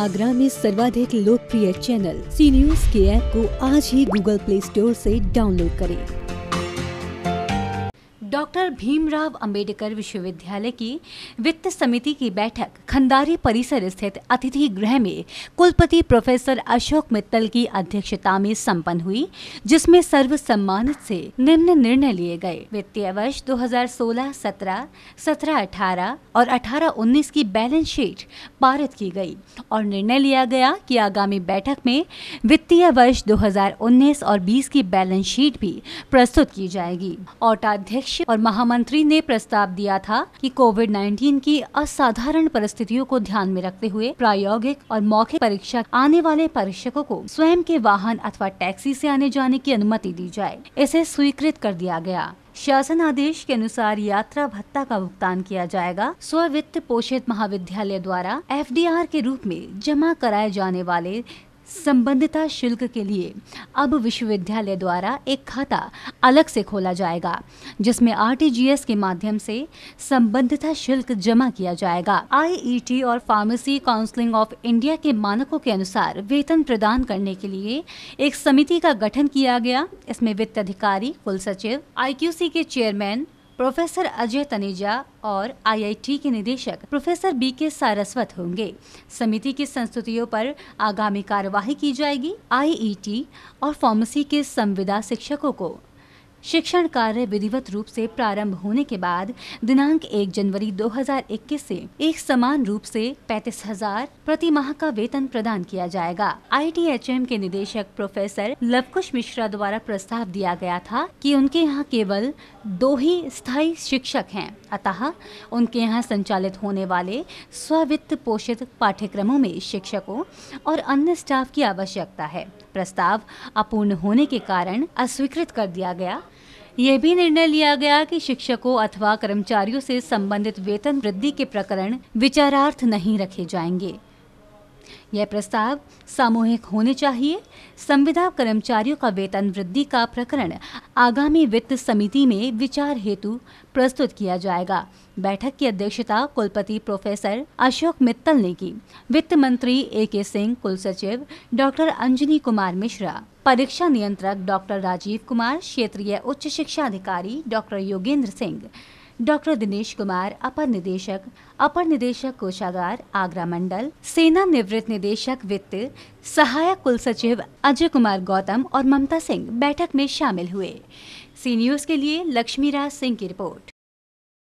आगरा में सर्वाधिक लोकप्रिय चैनल सी न्यूज के ऐप को आज ही गूगल प्ले स्टोर से डाउनलोड करें डॉक्टर भीमराव अंबेडकर विश्वविद्यालय की वित्त समिति की बैठक खंडारी परिसर स्थित अतिथि गृह में कुलपति प्रोफेसर अशोक मित्तल की अध्यक्षता में संपन्न हुई जिसमें सम्मानित से निम्न निर्णय लिए गए वित्तीय वर्ष 2016-17, 17-18 और 18-19 की बैलेंस शीट पारित की गई और निर्णय लिया गया कि आगामी बैठक में वित्तीय वर्ष 2019 और 20 की बैलेंस शीट भी प्रस्तुत की जाएगी और अध्यक्ष और महामंत्री ने प्रस्ताव दिया था कि कोविड 19 की असाधारण परिस्थितियों को ध्यान में रखते हुए प्रायोगिक और मौखिक परीक्षा आने वाले परीक्षकों को स्वयं के वाहन अथवा टैक्सी से आने जाने की अनुमति दी जाए इसे स्वीकृत कर दिया गया शासन आदेश के अनुसार यात्रा भत्ता का भुगतान किया जाएगा स्व वित्त पोषित महाविद्यालय द्वारा एफडीआर के रूप में जमा कराए जाने वाले संबंधिता शुल्क के लिए अब विश्वविद्यालय द्वारा एक खाता अलग से खोला जाएगा जिसमें आरटीजीएस के माध्यम से संबंधिता शुल्क जमा किया जाएगा आईईटी e और फार्मेसी काउंसलिंग ऑफ इंडिया के मानकों के अनुसार वेतन प्रदान करने के लिए एक समिति का गठन किया गया इसमें वित्त अधिकारी कुल सचिव आई के चेयरमैन प्रोफेसर अजय तनेजा और आईआईटी के निदेशक प्रोफेसर बी के सारस्वत होंगे समिति की संस्तुतियों पर आगामी कार्यवाही की जाएगी आईईटी e और फार्मेसी के संविदा शिक्षकों को शिक्षण कार्य विधिवत रूप से प्रारंभ होने के बाद दिनांक 1 जनवरी 2021 से एक समान रूप से पैतीस हजार प्रति माह का वेतन प्रदान किया जाएगा आई के निदेशक प्रोफेसर लवकुश मिश्रा द्वारा प्रस्ताव दिया गया था कि उनके यहाँ केवल दो ही स्थायी शिक्षक हैं अतः उनके यहाँ संचालित होने वाले स्वित्त पोषित पाठ्यक्रमों में शिक्षकों और अन्य स्टाफ की आवश्यकता है प्रस्ताव अपूर्ण होने के कारण अस्वीकृत कर दिया गया यह भी निर्णय लिया गया कि शिक्षकों अथवा कर्मचारियों से संबंधित वेतन वृद्धि के प्रकरण विचारार्थ नहीं रखे जाएंगे यह प्रस्ताव सामूहिक होने चाहिए संविदा कर्मचारियों का वेतन वृद्धि का प्रकरण आगामी वित्त समिति में विचार हेतु प्रस्तुत किया जाएगा बैठक की अध्यक्षता कुलपति प्रोफेसर अशोक मित्तल ने की वित्त मंत्री ए के सिंह कुल सचिव डॉक्टर अंजनी कुमार मिश्रा परीक्षा नियंत्रक डॉक्टर राजीव कुमार क्षेत्रीय उच्च शिक्षा अधिकारी डॉक्टर योगेंद्र सिंह डॉक्टर दिनेश कुमार अपर निदेशक अपर निदेशक कोषागार आगरा मंडल सेना निवृत्त निदेशक वित्त सहायक कुल सचिव अजय कुमार गौतम और ममता सिंह बैठक में शामिल हुए सी न्यूज के लिए लक्ष्मीराज सिंह की रिपोर्ट